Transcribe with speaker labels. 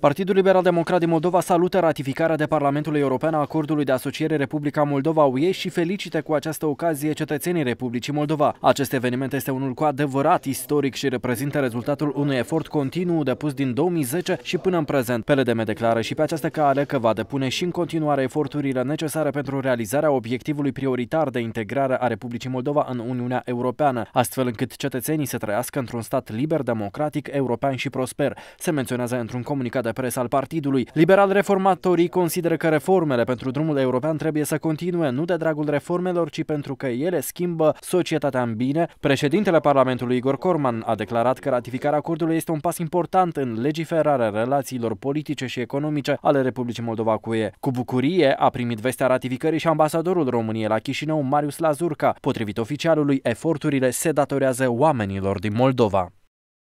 Speaker 1: Partidul Liberal Democrat din Moldova salută ratificarea de Parlamentul European a acordului de asociere Republica Moldova-UE și felicită cu această ocazie cetățenii Republicii Moldova. Acest eveniment este unul cu adevărat istoric și reprezintă rezultatul unui efort continuu depus din 2010 și până în prezent. PLDM declară și pe această cale că va depune și în continuare eforturile necesare pentru realizarea obiectivului prioritar de integrare a Republicii Moldova în Uniunea Europeană, astfel încât cetățenii să trăiască într-un stat liber, democratic, european și prosper. Se menționează într-un comunicat de de presă al partidului. Liberal-reformatorii consideră că reformele pentru drumul european trebuie să continue nu de dragul reformelor, ci pentru că ele schimbă societatea în bine. Președintele Parlamentului Igor Corman a declarat că ratificarea acordului este un pas important în legiferarea relațiilor politice și economice ale Republicii Moldova cu ei. Cu bucurie a primit vestea ratificării și ambasadorul României la Chișinău, Marius Lazurca. Potrivit oficialului, eforturile se datorează oamenilor din Moldova.